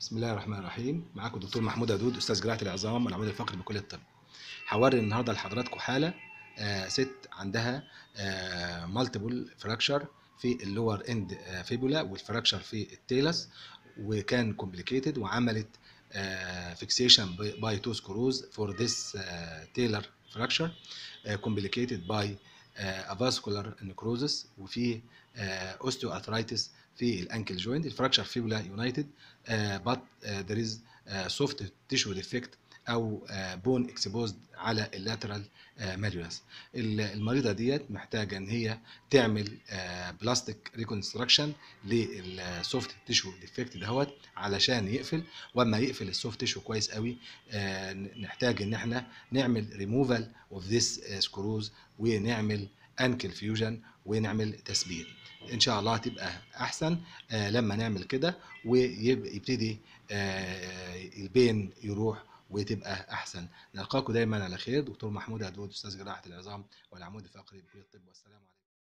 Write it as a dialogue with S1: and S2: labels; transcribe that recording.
S1: بسم الله الرحمن الرحيم معاكم الدكتور محمود عدود استاذ جراحه العظام والعمود الفقري بكليه الطب هوري النهارده لحضراتكم حاله آه ست عندها آه فراكشر في اللور اند آه فيبولا والفراكشر في التيلس وكان كومبليكيتد وعملت فيكسيشن باي تو سكروز فور ذس تيلر فراكشر كومبليكيتد باي افاسكولار آه، نكروزس وفي اوستيو آه، ارثرايتس في الانكل جوينت الفراكشر فيبولا يونايتد بات ذير از سوفت تيشو ديفكت او بون آه، اكسبوزد على اللاترال آه، ماليولاس المريضه ديت محتاجه ان هي تعمل بلاستيك ريكونستراكشن للسوفت تيشو ديفكت دهوت علشان يقفل واما يقفل السوفت تيشو كويس قوي آه، نحتاج ان احنا نعمل ريموفال اوف ذيس سكروز ونعمل انكل فيوجن ونعمل تثبيت ان شاء الله تبقى احسن لما نعمل كده ويبتدي البين يروح وتبقى احسن نلقاكم دايما على خير دكتور محمود عدود استاذ جراحه العظام والعمود الفقري بكليه الطب والسلام عليكم